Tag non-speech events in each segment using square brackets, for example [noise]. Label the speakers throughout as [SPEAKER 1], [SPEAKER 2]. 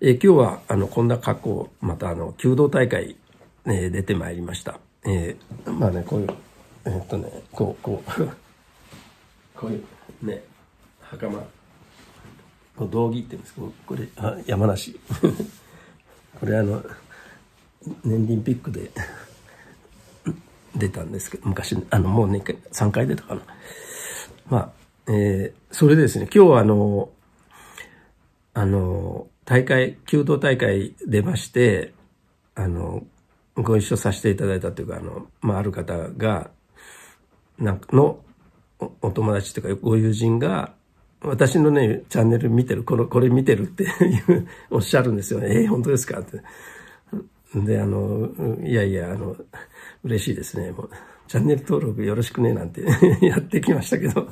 [SPEAKER 1] え今日はあのこんな格好、またあの弓道大会、えー、出てまいりました。えー、まあね、こういう、えー、っとね、こう、こう、[laughs] こういう、ね、袴、こう道着って言うんですけど、これ、あ山梨。[laughs] これあの、年輪ピックで [laughs] 出たんですけど、昔、あの、もうね、3回出たかな。まあ、えー、それでですね、今日はあの、あの、大会、弓道大会出まして、あの、ご一緒させていただいたというか、あの、まあ、ある方が、なんかのお、友達というか、ご友人が、私のね、チャンネル見てる、この、これ見てるっていう [laughs] おっしゃるんですよね。えー、本当ですかって。で、あの、いやいや、あの、嬉しいですね。もう、チャンネル登録よろしくね、なんて [laughs] やってきましたけど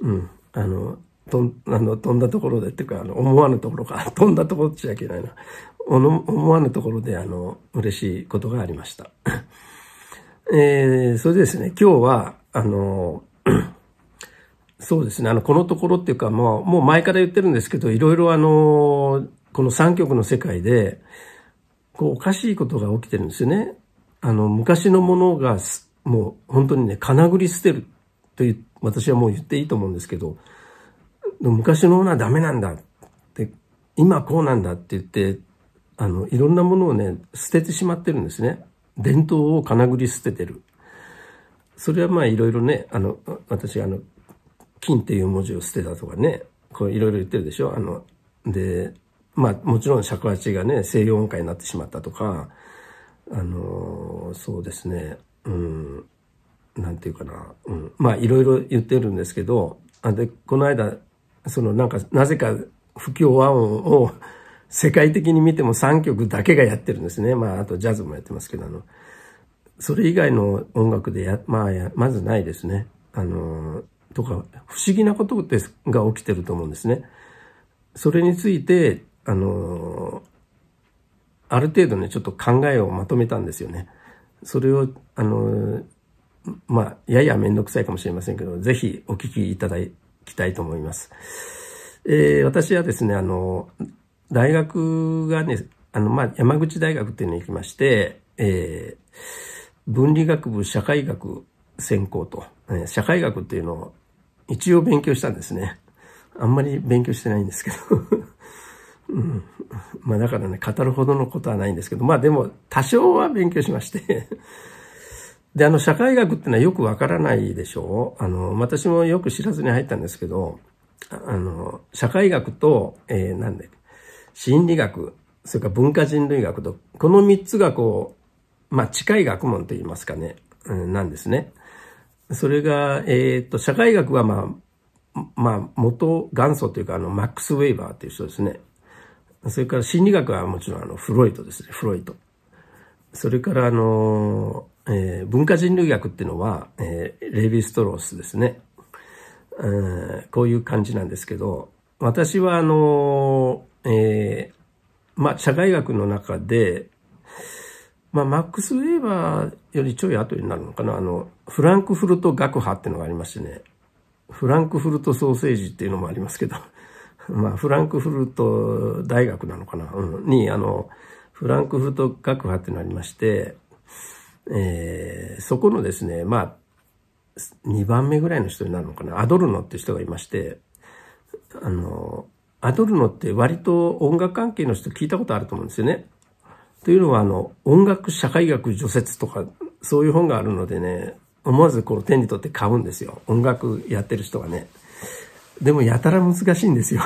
[SPEAKER 1] うん、あの、とあの飛んだところでっていうかあの思わぬところか [laughs] 飛んだところっちゃいけないな思わぬところであの嬉しいことがありました、[laughs] えー、それでですね今日はあのそうですねあのこのところっていうか、まもう前から言ってるんですけどいろいろあのこの3曲の世界でこうおかしいことが起きてるんですよねあの昔のものがもう本当にねかなぐり捨てるという私はもう言っていいと思うんですけど昔のものはダメなんだって、今こうなんだって言って、あの、いろんなものをね、捨ててしまってるんですね。伝統をかなぐり捨ててる。それはまあいろいろね、あの、私、あの、金っていう文字を捨てたとかね、こういろいろ言ってるでしょ。あの、で、まあもちろん尺八がね、西洋音階になってしまったとか、あの、そうですね、うん、なんていうかな、うん、まあいろいろ言ってるんですけど、あで、この間、そのなんか、なぜか不協和音を世界的に見ても3曲だけがやってるんですね。まあ、あとジャズもやってますけど、あの、それ以外の音楽でや、まあや、まずないですね。あの、とか、不思議なことです、が起きてると思うんですね。それについて、あの、ある程度ね、ちょっと考えをまとめたんですよね。それを、あの、まあ、ややめんどくさいかもしれませんけど、ぜひお聞きいただいきたいと思います。えー、私はですね、あの、大学がね、あの、まあ、山口大学っていうのに行きまして、えー、分理学部社会学専攻と、えー、社会学っていうのを一応勉強したんですね。あんまり勉強してないんですけど。[laughs] うん、まあだからね、語るほどのことはないんですけど、まあでも多少は勉強しましてで、あの、社会学ってのはよくわからないでしょうあの、私もよく知らずに入ったんですけど、あの、社会学と、えー、なんで、心理学、それから文化人類学と、この三つがこう、まあ、近い学問と言いますかね、うん、なんですね。それが、えっ、と、社会学はまあ、まあ、元、元祖というか、あの、マックス・ウェイバーという人ですね。それから心理学はもちろん、あの、フロイトですね、フロイト。それから、あの、えー、文化人類学っていうのは、えー、レヴィ・ストロースですね、えー。こういう感じなんですけど、私は、あの、えー、まあ、社会学の中で、まあ、マックス・ウェーバーよりちょい後になるのかな、あの、フランクフルト学派っていうのがありましてね、フランクフルトソーセージっていうのもありますけど、[laughs] まあ、フランクフルト大学なのかな、うん、に、あの、フランクフルト学派っていうのがありまして、えー、そこのですね、まあ、2番目ぐらいの人になるのかな、アドルノって人がいまして、あの、アドルノって割と音楽関係の人聞いたことあると思うんですよね。というのは、あの、音楽社会学除雪とか、そういう本があるのでね、思わずこの手に取って買うんですよ。音楽やってる人がね。でもやたら難しいんですよ。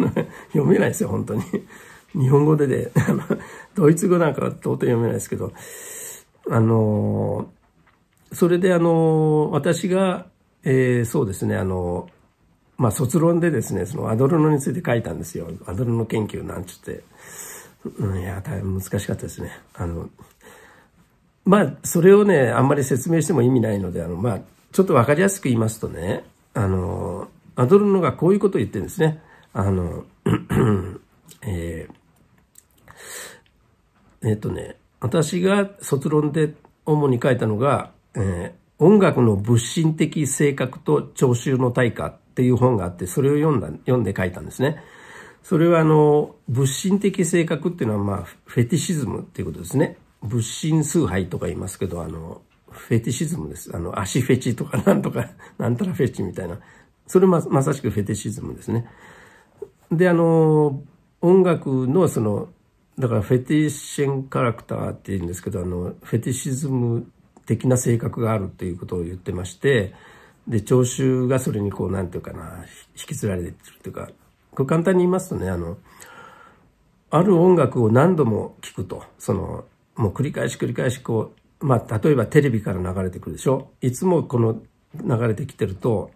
[SPEAKER 1] [laughs] 読めないですよ、本当に。日本語でで、[laughs] ドイツ語なんかは到底読めないですけど、あの、それであの、私が、えー、そうですね、あの、まあ、卒論でですね、そのアドルノについて書いたんですよ。アドルノ研究なんつって。うん、いや、大変難しかったですね。あの、まあ、それをね、あんまり説明しても意味ないので、あの、まあ、ちょっとわかりやすく言いますとね、あの、アドルノがこういうことを言ってるんですね。あの、[clears throat] えー、えっとね、私が卒論で主に書いたのが、えー、音楽の物心的性格と聴衆の対価っていう本があって、それを読んだ、読んで書いたんですね。それはあの、物心的性格っていうのはまあ、フェティシズムっていうことですね。物心崇拝とか言いますけど、あの、フェティシズムです。あの、足フェチとか [laughs] なんとか、なんたらフェチみたいな。それま、まさしくフェティシズムですね。で、あの、音楽のその、だからフェティシンカラクターって言うんですけど、あの、フェティシズム的な性格があるということを言ってまして、で、聴衆がそれにこう、何て言うかな、引きずられてるというか、これ簡単に言いますとね、あの、ある音楽を何度も聴くと、その、もう繰り返し繰り返しこう、まあ、例えばテレビから流れてくるでしょいつもこの流れてきてると、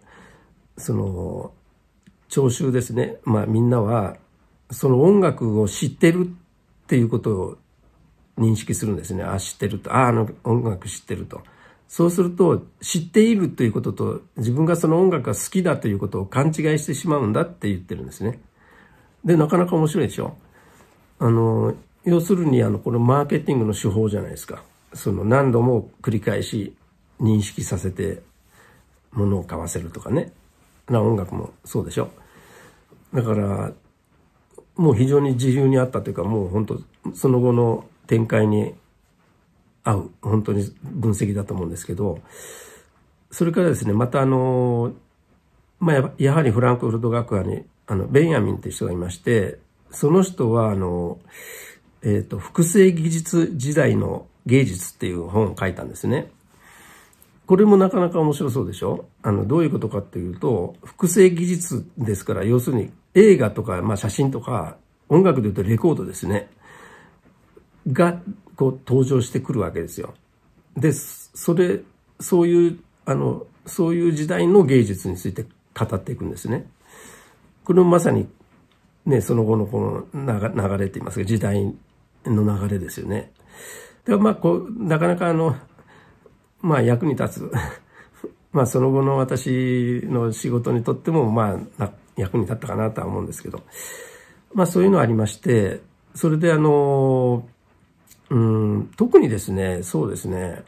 [SPEAKER 1] その、聴衆ですね、まあみんなは、その音楽を知ってるっていうことを認識するんですね。あ、知ってると。あ、あの音楽知ってると。そうすると、知っているということと、自分がその音楽が好きだということを勘違いしてしまうんだって言ってるんですね。で、なかなか面白いでしょ。あの、要するに、あの、このマーケティングの手法じゃないですか。その何度も繰り返し認識させて、物を買わせるとかね。な、音楽もそうでしょ。だから、もう非常に自由にあったというか、もう本当、その後の展開に合う、本当に分析だと思うんですけど、それからですね、またあの、まあ、やはりフランクフルト学派に、あの、ベンヤミンって人がいまして、その人は、あの、えっ、ー、と、複製技術時代の芸術っていう本を書いたんですね。これもなかなか面白そうでしょあの、どういうことかっていうと、複製技術ですから、要するに映画とか、まあ、写真とか、音楽で言うとレコードですね。が、こう、登場してくるわけですよ。で、それ、そういう、あの、そういう時代の芸術について語っていくんですね。これもまさに、ね、その後のこの流れって言いますか、時代の流れですよね。で、まあ、こう、なかなかあの、まあ、役に立つ [laughs] まあ、その後の私の仕事にとっても、まあ、役に立ったかなとは思うんですけど、まあそういうのありまして、それであの、うん、特にですね、そうですね、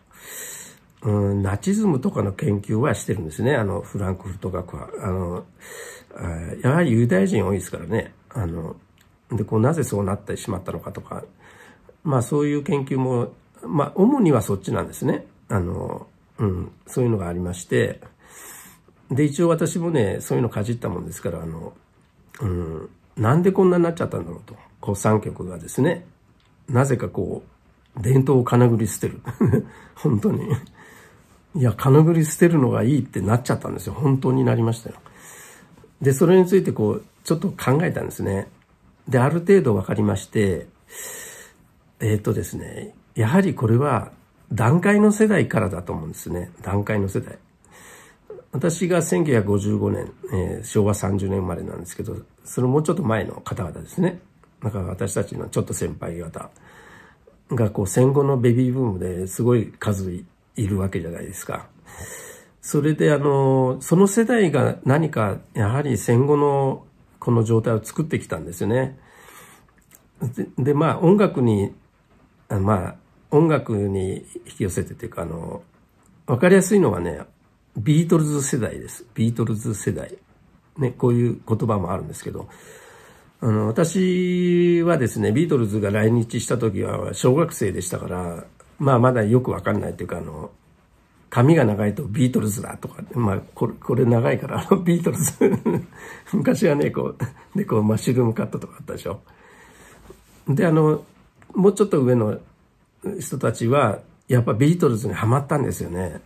[SPEAKER 1] うん、ナチズムとかの研究はしてるんですね、あの、フランクフルト学は。あの、あやはりユダヤ人多いですからね、あの、で、こう、なぜそうなってしまったのかとか、まあそういう研究も、まあ主にはそっちなんですね。あの、うん、そういうのがありまして、で、一応私もね、そういうのかじったもんですから、あの、うん、なんでこんなになっちゃったんだろうと。こう3曲がですね、なぜかこう、伝統を金繰り捨てる。[laughs] 本当に。いや、金繰り捨てるのがいいってなっちゃったんですよ。本当になりましたよ。で、それについてこう、ちょっと考えたんですね。で、ある程度分かりまして、えー、っ、とですね、やはりこれは、団塊の世代からだと思うんですね。団塊の世代。私が1955年、えー、昭和30年生まれなんですけど、そのもうちょっと前の方々ですね。なんか私たちのちょっと先輩方がこう戦後のベビーブームですごい数いるわけじゃないですか。それであの、その世代が何かやはり戦後のこの状態を作ってきたんですよね。で、でまあ音楽に、まあ音楽に引き寄せてっていうかあの、わかりやすいのはね、ビートルズ世代です。ビートルズ世代。ね、こういう言葉もあるんですけど、あの、私はですね、ビートルズが来日した時は小学生でしたから、まあまだよくわかんないというか、あの、髪が長いとビートルズだとか、まあこれ、これ長いから、あのビートルズ [laughs] 昔はね、こう、で、こうマッシュルームカットとかあったでしょ。で、あの、もうちょっと上の人たちは、やっぱビートルズにはまったんですよね。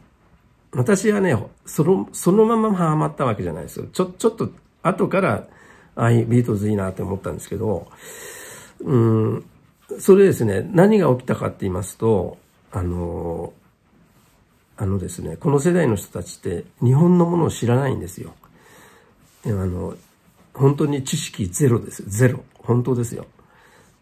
[SPEAKER 1] 私はね、その、そのままハマったわけじゃないですよ。ちょ、ちょっと、後から、ああいビートルズいいなって思ったんですけど、うん、それですね、何が起きたかって言いますと、あの、あのですね、この世代の人たちって日本のものを知らないんですよ。あの、本当に知識ゼロです。ゼロ。本当ですよ。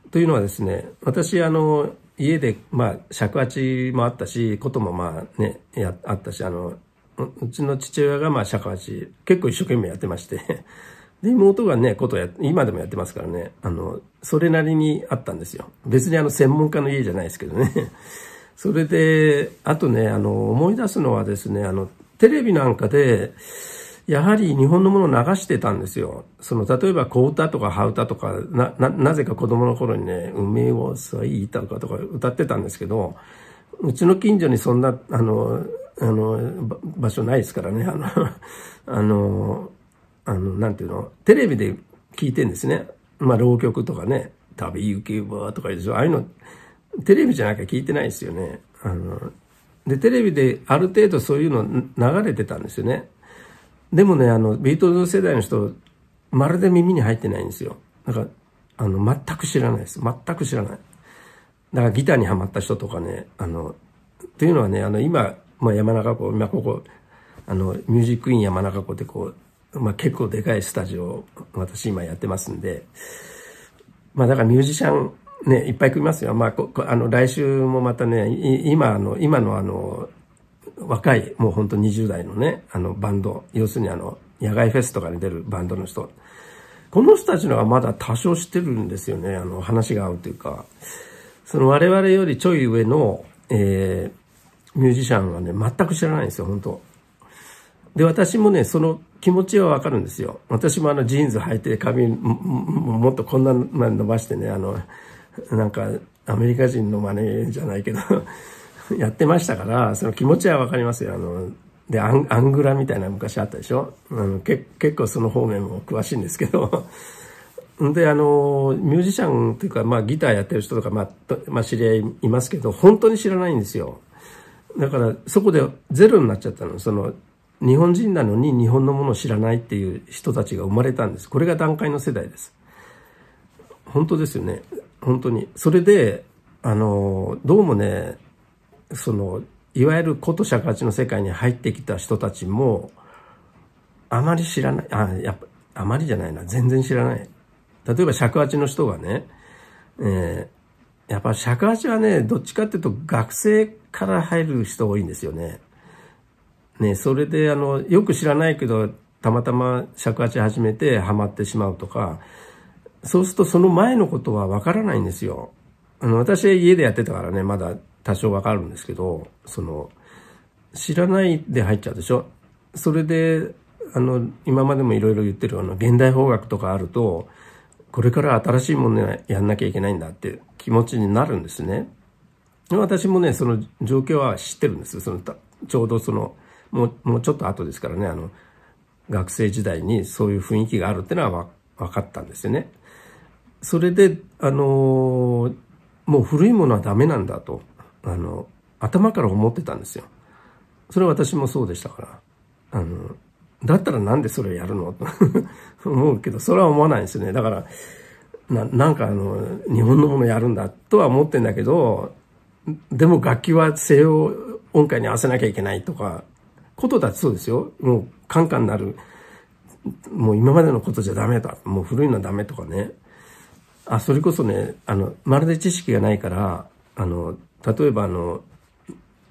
[SPEAKER 1] というのはですね、私、あの、家で、まあ、尺八もあったし、こともまあね、やあったし、あの、うちの父親がまあ尺八、結構一生懸命やってまして [laughs] で、妹がね、ことや、今でもやってますからね、あの、それなりにあったんですよ。別にあの、専門家の家じゃないですけどね [laughs] それで、あとね、あの、思い出すのはですね、あの、テレビなんかで、やはり日本のものを流してたんですよ。その、例えば、小歌とか羽歌とか、な、な、なぜか子供の頃にね、梅をさいたかとか歌ってたんですけど、うちの近所にそんな、あの、あの、場所ないですからね、あの、[laughs] あの、あの、なんていうの、テレビで聞いてんですね。まあ、浪曲とかね、旅行けばとかでしょ、ああいうの、テレビじゃなきゃ聞いてないですよね。あの、で、テレビである程度そういうの流れてたんですよね。でもね、あの、ビートルズ世代の人、まるで耳に入ってないんですよ。だから、あの、全く知らないです。全く知らない。だからギターにはまった人とかね、あの、というのはね、あの、今、まあ、山中湖、今ここ、あの、ミュージックイン山中湖ってこう、まあ、結構でかいスタジオを私今やってますんで、まあ、だからミュージシャン、ね、いっぱい来ますよ。まあ、こあの、来週もまたね、今の、今のあの、若い、もう本当20代のね、あのバンド、要するにあの、野外フェスとかに出るバンドの人。この人たちのはまだ多少知ってるんですよね。あの、話が合うというか。その我々よりちょい上の、えー、ミュージシャンはね、全く知らないんですよ、本当で、私もね、その気持ちはわかるんですよ。私もあのジーンズ履いて髪もっとこんなま伸ばしてね、あの、なんかアメリカ人の真似じゃないけど [laughs] やってましたから、その気持ちはわかりますよ。あの、で、アンアングラみたいな昔あったでしょあのけ結構その方面も詳しいんですけど。[laughs] で、あの、ミュージシャンというか、まあギターやってる人とか、まあ、まあ、知り合いいますけど、本当に知らないんですよ。だから、そこでゼロになっちゃったの。その、日本人なのに日本のものを知らないっていう人たちが生まれたんです。これが段階の世代です。本当ですよね。本当に。それで、あの、どうもね、その、いわゆる古都社価の世界に入ってきた人たちも、あまり知らない、あ、やっぱ、あまりじゃないな、全然知らない。例えば尺八の人がね、えー、やっぱ尺八はね、どっちかっていうと学生から入る人多いんですよね。ね、それであの、よく知らないけど、たまたま尺八始めてハマってしまうとか、そうするとその前のことはわからないんですよ。あの、私家でやってたからね、まだ多少わかるんですけど、その、知らないで入っちゃうでしょそれで、あの、今までもいろいろ言ってる、あの、現代法学とかあると、これから新しいものやんなきゃいけないんだって気持ちになるんですね。私もね、その状況は知ってるんです。そのちょうどその、もう、もうちょっと後ですからね、あの、学生時代にそういう雰囲気があるってのは分かったんですよね。それで、あのー、もう古いものはダメなんだと。あの、頭から思ってたんですよ。それは私もそうでしたから。あの、だったらなんでそれをやるのと [laughs] 思うけど、それは思わないんですよね。だから、ななんかあの、日本のものやるんだとは思ってんだけど、でも楽器は西洋音階に合わせなきゃいけないとか、ことだってそうですよ。もうカンカンなる、もう今までのことじゃダメだ。もう古いのはダメとかね。あ、それこそね、あの、まるで知識がないから、あの、例えばあの、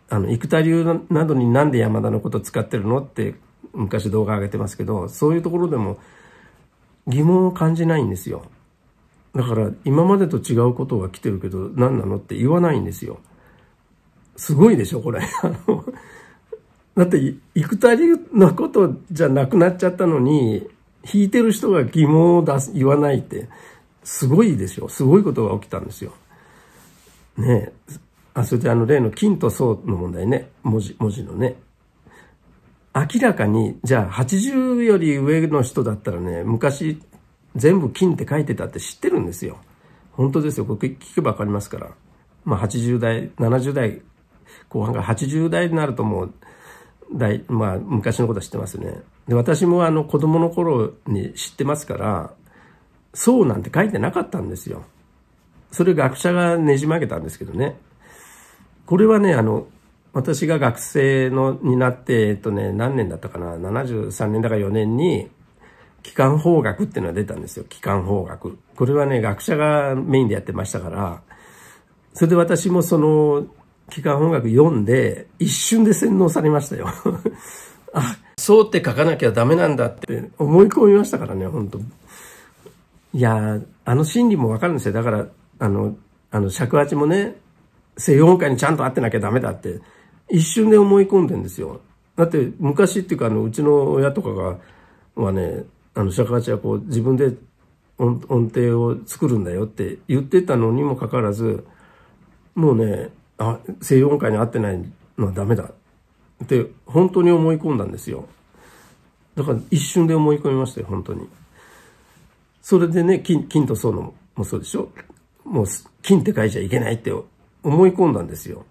[SPEAKER 1] あの、生田流などになんで山田のこと使ってるのって昔動画上げてますけど、そういうところでも疑問を感じないんですよ。だから今までと違うことが来てるけど何なのって言わないんですよ。すごいでしょ、これ。[laughs] だって、生田流のことじゃなくなっちゃったのに、弾いてる人が疑問を出す、言わないって、すごいでしょ。すごいことが起きたんですよ。ねえ。あ、それであの例の金と層の問題ね。文字、文字のね。明らかに、じゃあ80より上の人だったらね、昔全部金って書いてたって知ってるんですよ。本当ですよ。僕聞けばわかりますから。まあ80代、70代後半が80代になるともう、大、まあ昔のことは知ってますね。で、私もあの子供の頃に知ってますから、そうなんて書いてなかったんですよ。それ学者がねじ曲げたんですけどね。これはね、あの、私が学生の、になって、えっとね、何年だったかな、73年だか4年に、機関法学っていうのが出たんですよ。機関法学。これはね、学者がメインでやってましたから、それで私もその、機関法学読んで、一瞬で洗脳されましたよ。[laughs] あ、そうって書かなきゃダメなんだって思い込みましたからね、本当いやあの心理もわかるんですよ。だから、あの、あの、尺八もね、西洋界にちゃんと会ってなきゃダメだって、一瞬で思い込んでんですよ。だって昔っていうか、あの、うちの親とかが、はね、あの、釈迦はこう、自分で音音程を作るんだよって言ってたのにもかかわらず、もうね、あ、西洋音階に合ってないのはダメだって、本当に思い込んだんですよ。だから一瞬で思い込みましたよ、本当に。それでね、金、金と層のもそうでしょもう、金って書いちゃいけないって思い込んだんですよ。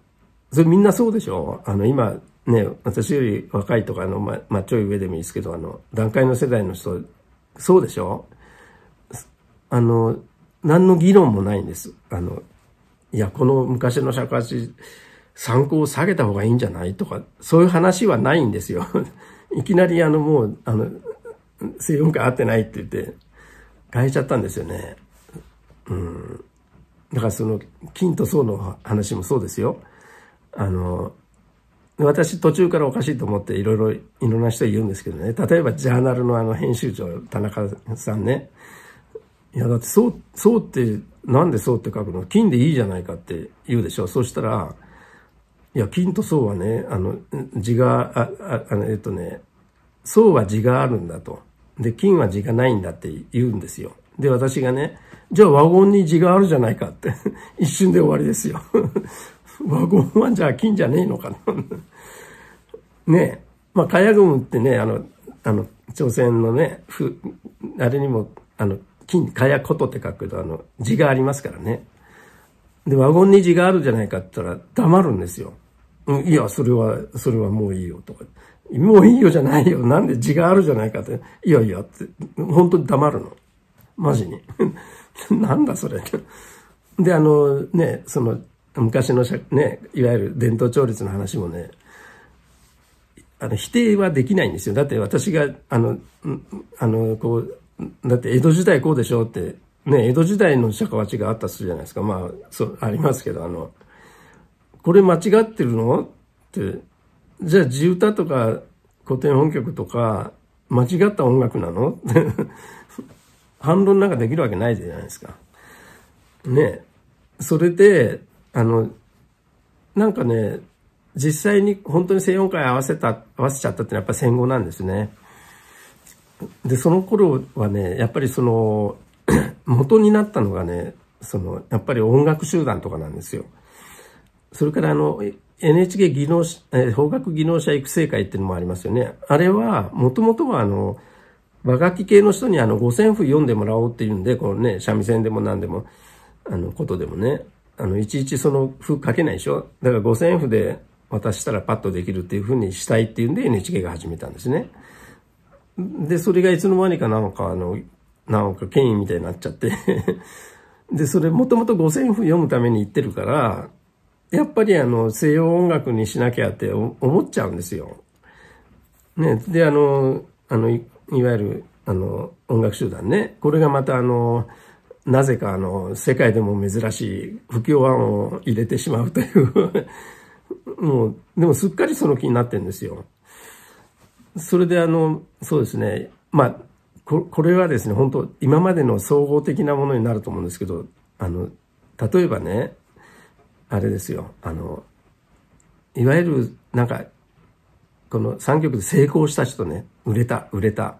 [SPEAKER 1] それみんなそうでしょあの、今、ね、私より若いとか、あの、ま、まあ、ちょい上でもいいですけど、あの、段階の世代の人、そうでしょあの、何の議論もないんです。あの、いや、この昔の尺八、参考を下げた方がいいんじゃないとか、そういう話はないんですよ。[laughs] いきなりあのもう、あの、西洋音合ってないって言って、変えちゃったんですよね。うん。だからその金と層の話もそうですよ。あの、私途中からおかしいと思っていろいろいろんな人言うんですけどね。例えばジャーナルのあの編集長、田中さんね。いやだってそう、そうって、なんでそうって書くの金でいいじゃないかって言うでしょ。そしたら、いや、金と層はね、あの、字が、あ、ああの、えっとね、層は字があるんだと。で、金は字がないんだって言うんですよ。で、私がね、じゃあワゴンに字があるじゃないかって [laughs] 一瞬で終わりですよ [laughs] ワゴンはじゃあ金じゃねえのかな [laughs] ねえ。まあ、カヤグムってね、あの、あの、朝鮮のね、ふ、あれにも、あの、金、かやことって書くと、あの、字がありますからね。で、ワゴンに字があるじゃないかって言ったら、黙るんですよ。うん、いや、それは、それはもういいよ、とか。もういいよじゃないよ。なんで字があるじゃないかって。いやいやって、本当に黙るの。マジに。[laughs] なんだそれで、あの、ね、その、昔のしゃ、ね、いわゆる伝統調律の話もね、あの、否定はできないんですよ。だって私が、あの、あの、こう、だって江戸時代こうでしょって、ね、江戸時代の釈迦町があったするじゃないですか。まあ、そう、ありますけど、あの、これ間違ってるのって、じゃあ地歌とか古典音曲とか間違った音楽なのって反論なんかできるわけないじゃないですか。ね。それで、あの、なんかね、実際に本当に西洋会合わせた、合わせちゃったってのはやっぱ戦後なんですね。で、その頃はね、やっぱりその、[clears throat] 元になったのがね、その、やっぱり音楽集団とかなんですよ。それからあの、NHK 技能、え法学技能者育成会っていうのもありますよね。あれは、もともとはあの、和楽器系の人にあの五線譜読んでもらおうっていうんで、このね、三味線でも何でも、あの、ことでもね、あの、いちいちその譜書けないでしょだから五線譜で渡したらパッとできるっていうふうにしたいっていうんで NHK が始めたんですね。で、それがいつの間にかなんかあの、なんか権威みたいになっちゃって [laughs] で、それもともと五線譜読むために行ってるから、やっぱりあの、西洋音楽にしなきゃって思っちゃうんですよ。ね、で、あの、あの、いわゆる、あの、音楽集団ね。これがまた、あの、なぜか、あの、世界でも珍しい不協和音を入れてしまうという [laughs] もう、でもすっかりその気になってるんですよ。それで、あの、そうですね。まあ、ここれはですね、本当今までの総合的なものになると思うんですけど、あの、例えばね、あれですよ、あの、いわゆる、なんか、この3曲で成功した人ね、売れた、売れた。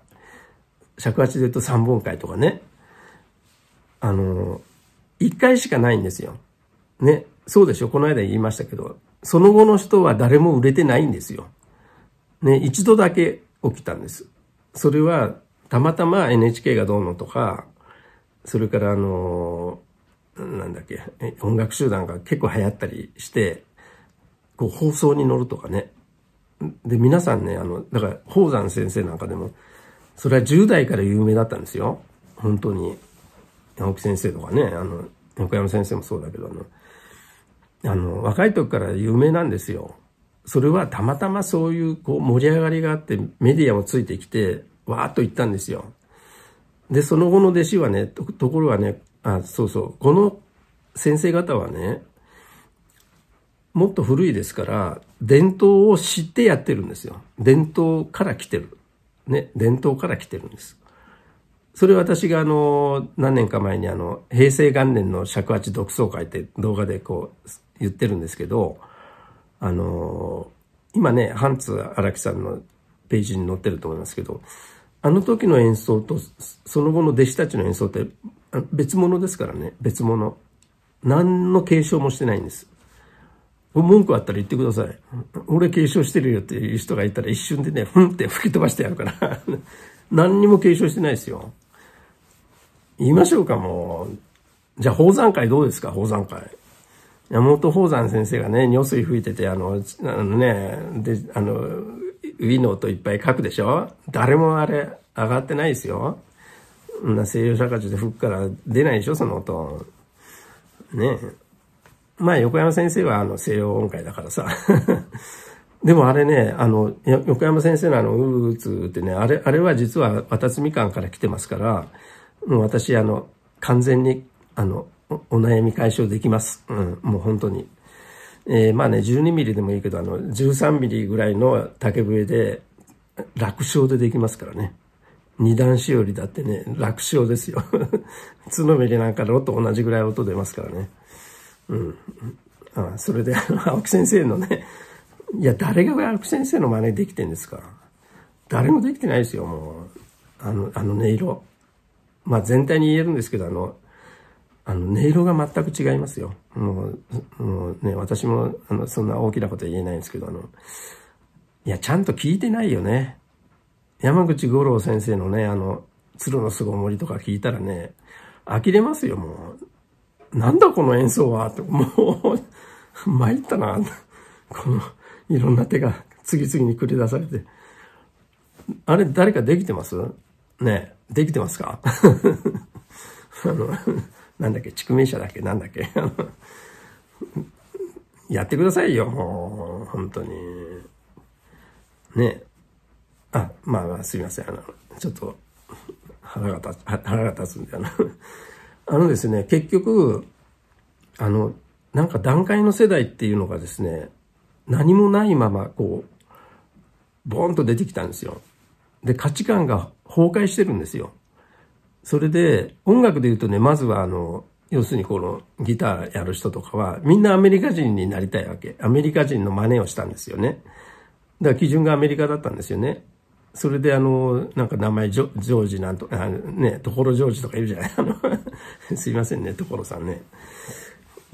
[SPEAKER 1] 尺八で言うと3本会とかね。あの、1回しかないんですよ。ね。そうでしょこの間言いましたけど、その後の人は誰も売れてないんですよ。ね、一度だけ起きたんです。それは、たまたま NHK がどうのとか、それからあの、なんだっけ、音楽集団が結構流行ったりして、こう放送に乗るとかね、で、皆さんね、あの、だから、宝山先生なんかでも、それは10代から有名だったんですよ。本当に。青木先生とかね、あの、横山先生もそうだけど、あの、あの若い時から有名なんですよ。それはたまたまそういうこう盛り上がりがあってメディアもついてきて、わーっと行ったんですよ。で、その後の弟子はね、ところがね、あ、そうそう、この先生方はね、もっと古いですから、伝統を知ってやってるんですよ。伝統から来てる。ね、伝統から来てるんです。それ私があの、何年か前にあの、平成元年の尺八独奏会って動画でこう、言ってるんですけど、あの、今ね、ハンツ荒木さんのページに載ってると思いますけど、あの時の演奏と、その後の弟子たちの演奏って別物ですからね、別物。何の継承もしてないんです。文句あったら言ってください。俺継承してるよっていう人がいたら一瞬でね、ふんって吹き飛ばしてやるから [laughs] 何にも継承してないですよ。言いましょうか、もう。じゃあ、宝山会どうですか、宝山会。山本宝山先生がね、尿水吹いてて、あの、あのね、で、あの、ウィノーといっぱい書くでしょ誰もあれ、上がってないですよ。な西洋社会中で吹くから出ないでしょ、その音。ねえ。まあ、横山先生はあの西洋音階だからさ。[laughs] でもあれね、あの、横山先生のあの、うーつってね、あれ、あれは実は渡つみかんから来てますから、もう私、あの、完全に、あの、お悩み解消できます。うん、もう本当に。えー、まあね、12ミリでもいいけど、あの、13ミリぐらいの竹笛で、楽勝でできますからね。二段しおりだってね、楽勝ですよ。[laughs] 角目でなんかロと同じぐらい音出ますからね。うん。あそれで、[laughs] 青木先生のね、いや、誰が青木先生の真似できてんですか。誰もできてないですよ、もう。あの、あの音色。まあ全体に言えるんですけど、あの、あの、音色が全く違いますよ。もう、もうね、私も、あの、そんな大きなことは言えないんですけど、あの、いや、ちゃんと聞いてないよね。山口五郎先生のね、あの、鶴の凄りとか聞いたらね、呆れますよ、もう。なんだこの演奏はて、もう、参ったな。この、いろんな手が次々に繰り出されて。あれ、誰かできてますねできてますかあの、なんだっけ、畜名者だっけ、なんだっけ。やってくださいよ、もう、本当に。ねあ、まあ、まあ、すいません。あの、ちょっと、腹が立つ、腹が立つんで、よな。あのですね、結局、あの、なんか段階の世代っていうのがですね、何もないまま、こう、ボーンと出てきたんですよ。で、価値観が崩壊してるんですよ。それで、音楽で言うとね、まずはあの、要するにこのギターやる人とかは、みんなアメリカ人になりたいわけ。アメリカ人の真似をしたんですよね。だから基準がアメリカだったんですよね。それであの、なんか名前ジョ、ジョージなんと、あね、ところジョージとかいるじゃないあの [laughs] すいませんね、ところさんね。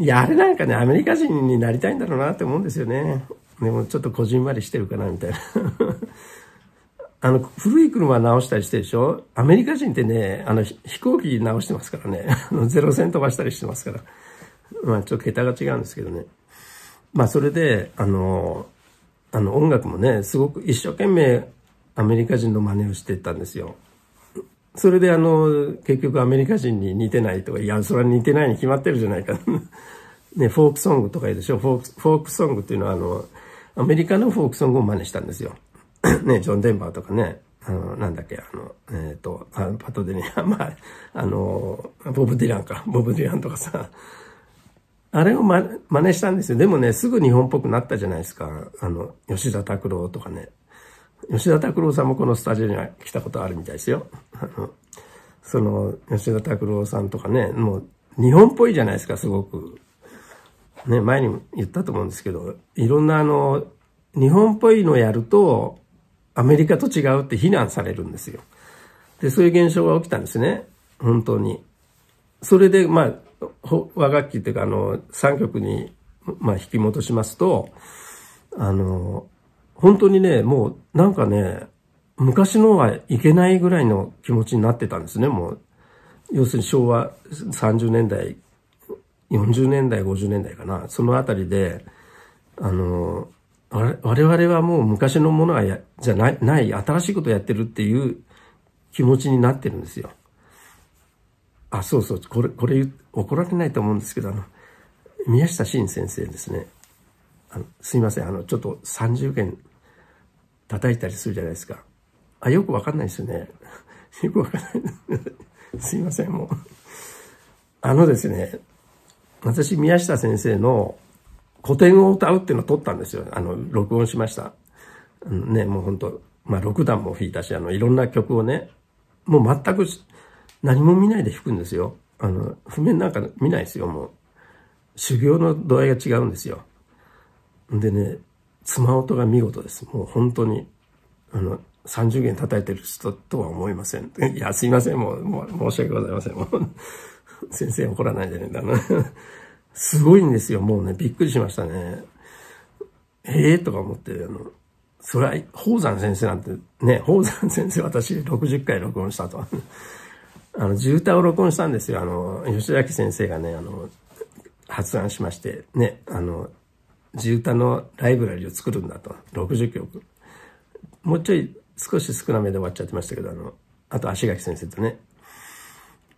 [SPEAKER 1] いや、あれなんかね、アメリカ人になりたいんだろうなって思うんですよね。でもちょっとこじんまりしてるかな、みたいな [laughs] あの、古い車直したりしてるでしょアメリカ人ってね、あの、飛行機直してますからね。[laughs] あの、ゼロ戦飛ばしたりしてますから。まあ、ちょっと桁が違うんですけどね。まあ、それで、あの、あの、音楽もね、すごく一生懸命アメリカ人の真似をしてたんですよ。それであの、結局アメリカ人に似てないとか、いや、それは似てないに決まってるじゃないか。ね、フォークソングとか言うでしょ。フォーク、フォークソングっていうのはあの、アメリカのフォークソングを真似したんですよ。[coughs] ね、ジョン・デンバーとかね、あの、なんだっけ、あの、えっ、ー、と、あパトデニア、[laughs] まあ、あの、ボブ・ディランか、ボブ・ディランとかさ、あれを真似したんですよ。でもね、すぐ日本っぽくなったじゃないですか。あの、吉田拓郎とかね。吉田拓郎さんもこのスタジオには来たことあるみたいですよ。[laughs] その、吉田拓郎さんとかね、もう日本っぽいじゃないですか、すごく。ね、前にも言ったと思うんですけど、いろんなあの、日本っぽいのやると、アメリカと違うって非難されるんですよ。で、そういう現象が起きたんですね。本当に。それで、まあ、和楽器っていうか、あの、3曲に、まあ、引き戻しますと、あの、本当にね、もうなんかね、昔のはいけないぐらいの気持ちになってたんですね、もう。要するに昭和30年代、40年代、50年代かな。そのあたりで、あの、我々はもう昔のものはやじゃない、ない、新しいことやってるっていう気持ちになってるんですよ。あ、そうそう、これ、これ怒られないと思うんですけど、あの、宮下晋先生ですね。あのすいません、あの、ちょっと30件叩いたりするじゃないですか。あ、よくわかんないですよね。[laughs] よくわかんない。[laughs] すいません、もう。あのですね、私、宮下先生の古典を歌うっていうのを撮ったんですよ。あの、録音しました。うん、ね、もう本当まあ、6段も弾いたし、あの、いろんな曲をね、もう全く何も見ないで弾くんですよ。あの、譜面なんか見ないですよ、もう。修行の度合いが違うんですよ。でね、妻音が見事です。もう本当に、あの、30弦叩いてる人とは思いません。[laughs] いや、すいません。もう、もう申し訳ございません。もう、[laughs] 先生怒らないでね。だな。すごいんですよ。もうね、びっくりしましたね。ええー、とか思って、あの、それは、宝山先生なんて、ね、宝山先生私60回録音したと。あの、渋滞を録音したんですよ。あの、吉崎先生がね、あの、発案しまして、ね、あの、地歌のライブラリを作るんだと。60曲。もうちょい少し少なめで終わっちゃってましたけど、あの、あと足垣先生とね。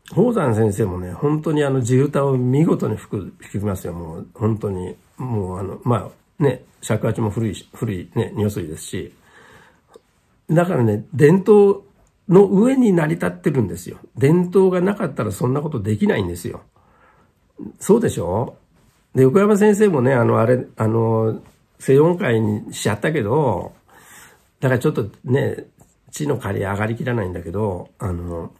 [SPEAKER 1] 宝山先生もね、本当にあの地歌を見事に吹く、吹きますよ、もう。本当に。もうあの、まあ、ね、尺八も古い古いね、二水ですし。だからね、伝統の上に成り立ってるんですよ。伝統がなかったらそんなことできないんですよ。そうでしょで、横山先生もね、あの、あれ、あの、正音階にしちゃったけど、だからちょっとね、地の借り上がりきらないんだけど、あの、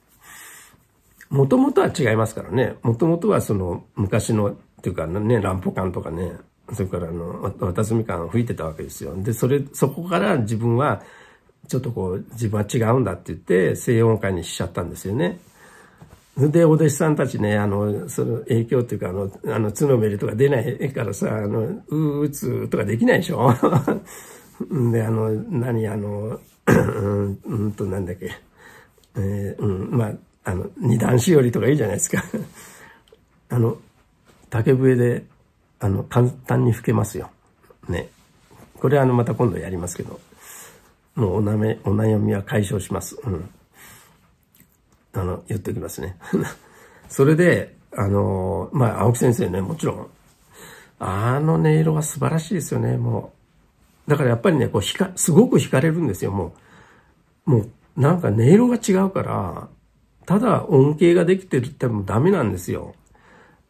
[SPEAKER 1] もともとは違いますからね。もともとはその昔の、っていうかね、乱歩感とかね、それからあの、渡すみ感吹いてたわけですよ。で、それ、そこから自分は、ちょっとこう、自分は違うんだって言って、静音会にしちゃったんですよね。で、お弟子さんたちね、あの、その影響っていうか、あの、あの、のめりとか出ないからさ、あの、うーつとかできないでしょ [laughs] で、あの、何、あの、うんと、なんだっけ、えー、うん、まあ、あの、二段しおりとかいいじゃないですか [laughs] あの、竹笛で、あの、簡単に吹けますよ。ね。これはあの、また今度やりますけど、もうおなめ、お悩みは解消します。うん。あの、言っておきますね。[laughs] それで、あの、まあ、青木先生ね、もちろん、あの音色は素晴らしいですよね、もう。だからやっぱりね、こう、ひか、すごく惹かれるんですよ、もう。もう、なんか音色が違うから、ただ音形ができてるってもうダメなんですよ。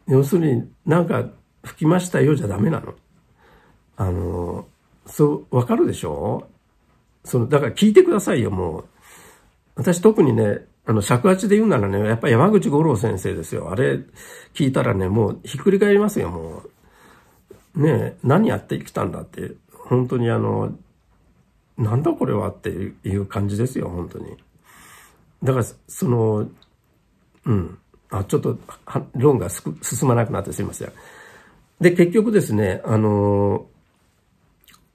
[SPEAKER 1] 要するになんか吹きましたよじゃダメなの。あの、そう、わかるでしょその、だから聞いてくださいよ、もう。私特にね、あの、尺八で言うならね、やっぱ山口五郎先生ですよ。あれ聞いたらね、もうひっくり返りますよ、もう。ね何やってきたんだって。本当にあの、なんだこれはっていう感じですよ、本当に。だから、その、うん。あ、ちょっと、論が進まなくなってすいません。で、結局ですね、あの、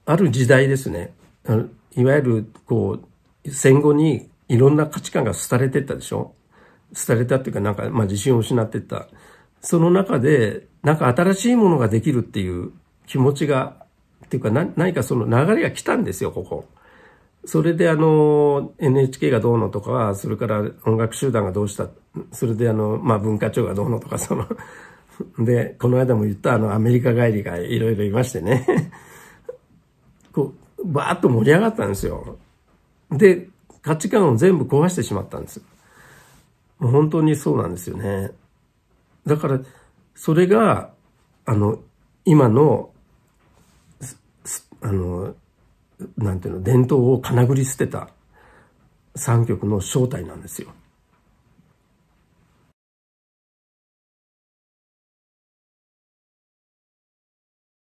[SPEAKER 1] ある時代ですね、いわゆる、こう、戦後にいろんな価値観が廃れてったでしょ廃れたっていうか、なんか、まあ、自信を失ってった。その中で、なんか新しいものができるっていう気持ちが、っていうか、何かその流れが来たんですよ、ここ。それであの、NHK がどうのとか、それから音楽集団がどうした、それであの、まあ、文化庁がどうのとか、そので、この間も言ったあの、アメリカ帰りがいろいろいましてねこう、ばーっと盛り上がったんですよ。で、価値観を全部壊してしまったんです。もう本当にそうなんですよね。だから、それが、あの、今の、あの、なんていうの、伝統をかなぐり捨てた三曲の正体なんですよ。